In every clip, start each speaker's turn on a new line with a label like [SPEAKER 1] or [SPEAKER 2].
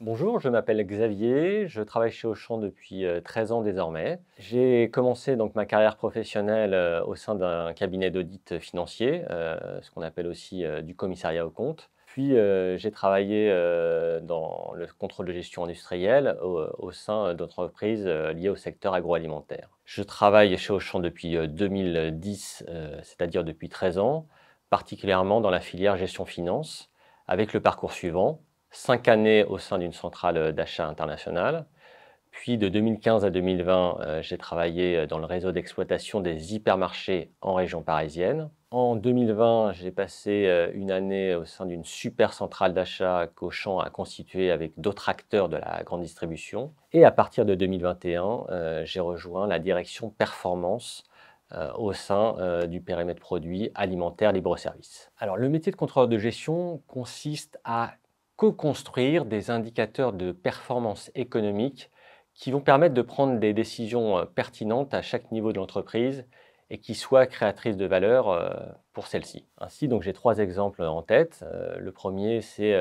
[SPEAKER 1] Bonjour, je m'appelle Xavier, je travaille chez Auchan depuis 13 euh, ans désormais. J'ai commencé donc ma carrière professionnelle euh, au sein d'un cabinet d'audit financier, euh, ce qu'on appelle aussi du commissariat aux comptes. Puis j'ai travaillé dans le contrôle de gestion industrielle au, sein d'entreprises liées au secteur agroalimentaire. Je travaille chez Auchan depuis 2010, c'est-à-dire depuis 13 ans, particulièrement dans la filière gestion finance, avec le parcours suivant cinq années au sein d'une centrale euh, d'achat internationale. Puis de 2015 à 2020, euh, j'ai travaillé euh, dans le réseau d'exploitation des hypermarchés en région parisienne. En 2020, j'ai passé une année au sein d'une super centrale d'achat qu'Auchan a constituée avec d'autres acteurs de la grande distribution. Et à partir de 2021, j'ai rejoint la direction performance au sein du périmètre produit alimentaire libre-service. Alors le métier de contrôleur de gestion consiste à co-construire des indicateurs de performance économique qui vont permettre de prendre des décisions euh, pertinentes à chaque niveau de l'entreprise et qui soient créatrices de valeur euh, pour celle-ci. Ainsi, donc j'ai trois exemples en tête. Euh, le premier, c'est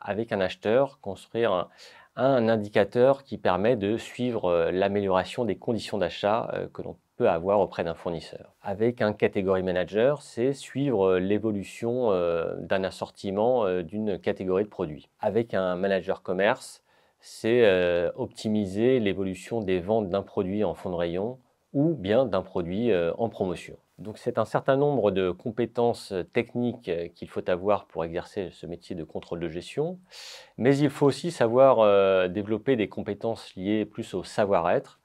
[SPEAKER 1] avec un acheteur construire un, indicateur qui permet de suivre l'amélioration des conditions d'achat que l'on avoir auprès d'un fournisseur. Avec un catégorie manager, c'est suivre euh, l'évolution euh, d'un assortiment euh, d'une catégorie de produits. Avec un manager commerce, c'est optimiser l'évolution des ventes d'un produit en fond de rayon ou bien d'un produit en promotion. Donc c'est un certain nombre de compétences techniques qu'il faut avoir pour exercer ce métier de contrôle de gestion, mais il faut aussi savoir développer des compétences liées plus au savoir-être,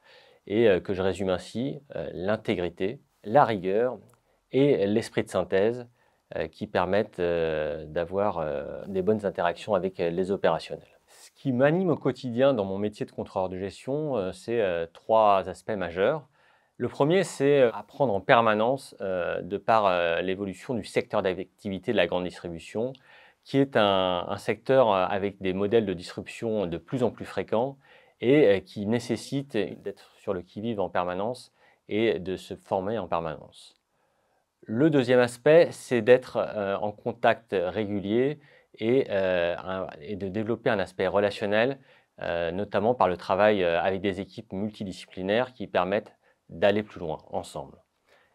[SPEAKER 1] et euh, que je résume ainsi, euh, l'intégrité, la rigueur et l'esprit de synthèse euh, qui permettent d'avoir des bonnes interactions avec les opérationnels. Ce qui m'anime au quotidien dans mon métier de contrôleur de gestion, c'est trois aspects majeurs. Le premier, c'est apprendre en permanence de par l'évolution du secteur d'activité de la grande distribution, qui est un, secteur avec des modèles de disruption de plus en plus fréquents et euh, qui nécessite d'être sur le qui-vive en permanence et de se former en permanence. Le deuxième aspect, c'est d'être euh, en contact régulier euh, et, de développer un aspect relationnel, notamment par le travail avec des équipes multidisciplinaires qui permettent d'aller plus loin ensemble.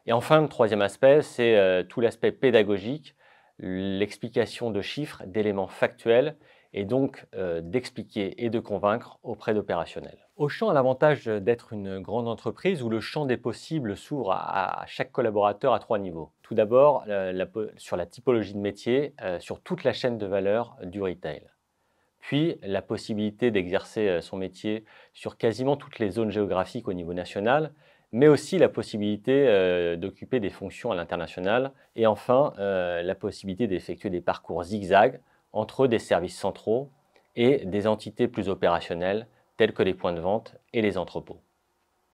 [SPEAKER 1] Et enfin, le troisième aspect, c'est tout l'aspect pédagogique, l'explication de chiffres, d'éléments factuels et donc euh, d'expliquer et de convaincre auprès d'opérationnels. Auchan a l'avantage d'être une grande entreprise où le champ des possibles s'ouvre à, chaque collaborateur à trois niveaux. Tout d'abord, euh, sur la typologie de métier, euh, sur toute la chaîne de valeur du retail. Puis, la possibilité d'exercer son métier sur quasiment toutes les zones géographiques au niveau national, mais aussi la possibilité d'occuper des fonctions à l'international et enfin la possibilité d'effectuer des parcours zigzag entre des services centraux et des entités plus opérationnelles telles que les points de vente et les entrepôts.